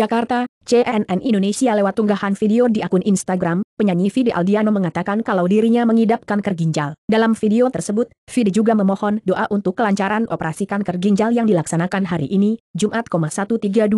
Jakarta, CNN Indonesia lewat unggahan video di akun Instagram, penyanyi Fidi Aldiano mengatakan kalau dirinya mengidap kanker ginjal. Dalam video tersebut, Vidi juga memohon doa untuk kelancaran operasi kanker ginjal yang dilaksanakan hari ini, Jumat 1312,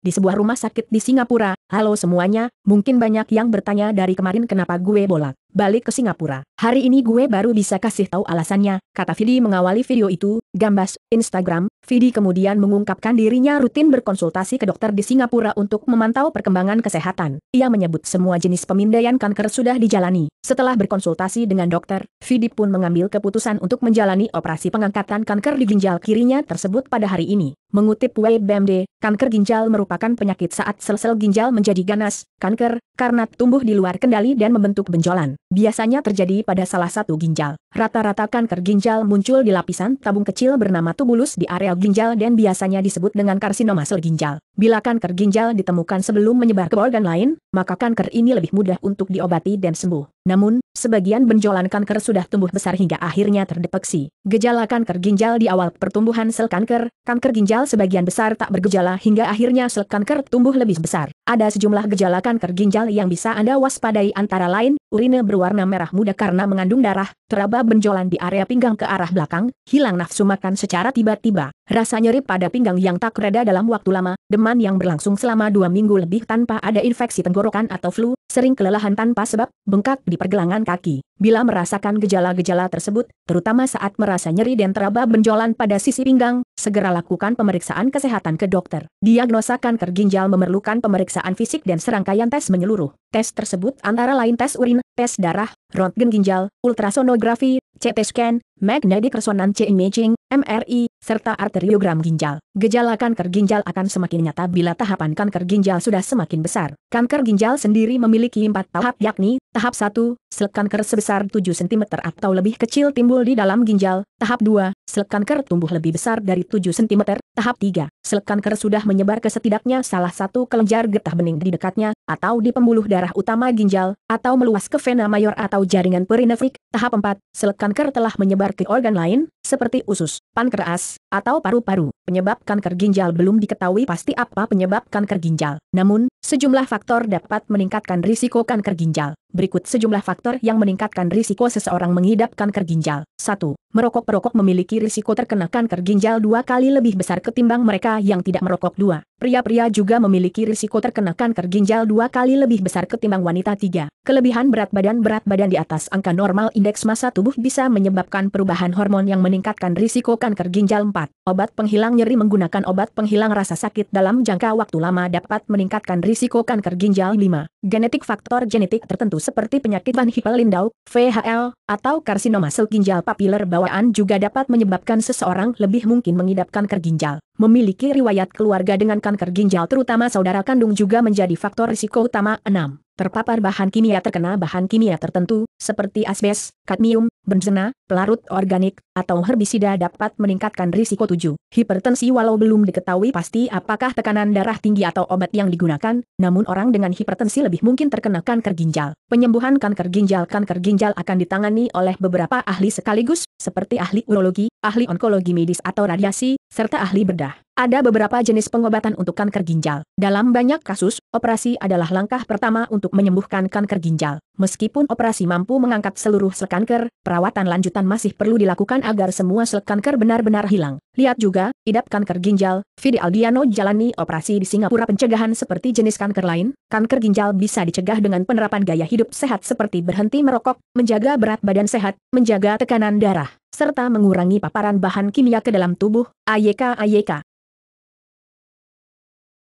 di sebuah rumah sakit di Singapura. Halo semuanya, mungkin banyak yang bertanya dari kemarin kenapa gue bolak balik ke Singapura. Hari ini gue baru bisa kasih tahu alasannya, kata Fidi mengawali video itu, gambas, Instagram, Vidi kemudian mengungkapkan dirinya rutin berkonsultasi ke dokter di Singapura untuk memantau perkembangan kesehatan. Ia menyebut semua jenis pemindaian kanker sudah dijalani. Setelah berkonsultasi dengan dokter, Vidi pun mengambil keputusan untuk menjalani operasi pengangkatan kanker di ginjal kirinya tersebut pada hari ini. Mengutip WebMD, kanker ginjal merupakan penyakit saat sel-sel ginjal menjadi ganas, kanker, karena tumbuh di luar kendali dan membentuk benjolan. Biasanya terjadi pada salah satu ginjal. Rata-rata kanker ginjal muncul di lapisan tabung kecil bernama tubulus di area ginjal dan biasanya disebut dengan karsinoma sel ginjal. Bila kanker ginjal ditemukan sebelum menyebar ke organ lain, maka kanker ini lebih mudah untuk diobati dan sembuh. Namun, Sebagian benjolan kanker sudah tumbuh besar hingga akhirnya terdeteksi. Gejala kanker ginjal di awal pertumbuhan sel kanker, kanker ginjal sebagian besar tak bergejala hingga akhirnya sel kanker tumbuh lebih besar. Ada sejumlah gejala kanker ginjal yang bisa Anda waspadai antara lain, urine berwarna merah muda karena mengandung darah, keraba benjolan di area pinggang ke arah belakang, hilang nafsu makan secara tiba-tiba. Rasa nyeri pada pinggang yang tak reda dalam waktu lama, deman yang berlangsung selama dua minggu lebih tanpa ada infeksi tenggorokan atau flu, sering kelelahan tanpa sebab, bengkak di pergelangan kaki. Bila merasakan gejala-gejala tersebut, terutama saat merasa nyeri dan teraba benjolan pada sisi pinggang, segera lakukan pemeriksaan kesehatan ke dokter. Diagnosa kanker ginjal memerlukan pemeriksaan fisik dan serangkaian tes menyeluruh. Tes tersebut antara lain tes urin, tes darah, rontgen ginjal, ultrasonografi, CT scan, magnetic resonance imaging, MRI, serta arteriogram ginjal. Gejala kanker ginjal akan semakin nyata bila tahapan kanker ginjal sudah semakin besar. Kanker ginjal sendiri memiliki empat tahap yakni, tahap 1, sel kanker sebesar 7 cm atau lebih kecil timbul di dalam ginjal, tahap 2, sel kanker tumbuh lebih besar dari 7 cm, Tahap 3, kanker sudah menyebar ke setidaknya salah satu kelenjar getah bening di dekatnya, atau di pembuluh darah utama ginjal, atau meluas ke vena mayor atau jaringan perinefrik. Tahap 4, kanker telah menyebar ke organ lain, seperti usus, pankreas, atau paru-paru. Penyebab kanker ginjal belum diketahui pasti apa penyebab kanker ginjal. Namun, sejumlah faktor dapat meningkatkan risiko kanker ginjal. Berikut sejumlah faktor yang meningkatkan risiko seseorang mengidap kanker ginjal. 1. Merokok-perokok memiliki risiko terkena kanker ginjal dua kali lebih besar ketimbang mereka yang tidak merokok Dua, Pria-pria juga memiliki risiko terkena kanker ginjal dua kali lebih besar ketimbang wanita tiga. Kelebihan berat badan Berat badan di atas angka normal indeks massa tubuh bisa menyebabkan perubahan hormon yang meningkatkan risiko kanker ginjal 4. Obat penghilang nyeri menggunakan obat penghilang rasa sakit dalam jangka waktu lama dapat meningkatkan risiko kanker ginjal 5. Genetik faktor genetik tertentu seperti penyakit Van Hippel-Lindau, VHL, atau karsinoma sel ginjal papiler bawaan juga dapat menyebabkan seseorang lebih mungkin mengidap kanker ginjal. Memiliki riwayat keluarga dengan kanker ginjal terutama saudara kandung juga menjadi faktor risiko utama 6. Terpapar bahan kimia terkena bahan kimia tertentu, seperti asbes, kadmium, benzena, pelarut organik, atau herbisida dapat meningkatkan risiko 7. Hipertensi walau belum diketahui pasti apakah tekanan darah tinggi atau obat yang digunakan, namun orang dengan hipertensi lebih mungkin terkena kanker ginjal. Penyembuhan kanker ginjal Kanker ginjal akan ditangani oleh beberapa ahli sekaligus, seperti ahli urologi, ahli onkologi medis atau radiasi, serta ahli bedah. Ada beberapa jenis pengobatan untuk kanker ginjal. Dalam banyak kasus, operasi adalah langkah pertama untuk menyembuhkan kanker ginjal. Meskipun operasi mampu mengangkat seluruh sel kanker, perawatan lanjutan masih perlu dilakukan agar semua sel kanker benar-benar hilang. Lihat juga, idap kanker ginjal, Fidi Aldiano jalani operasi di Singapura pencegahan seperti jenis kanker lain. Kanker ginjal bisa dicegah dengan penerapan gaya hidup sehat seperti berhenti merokok, menjaga berat badan sehat, menjaga tekanan darah serta mengurangi paparan bahan kimia ke dalam tubuh, AYK-AYK.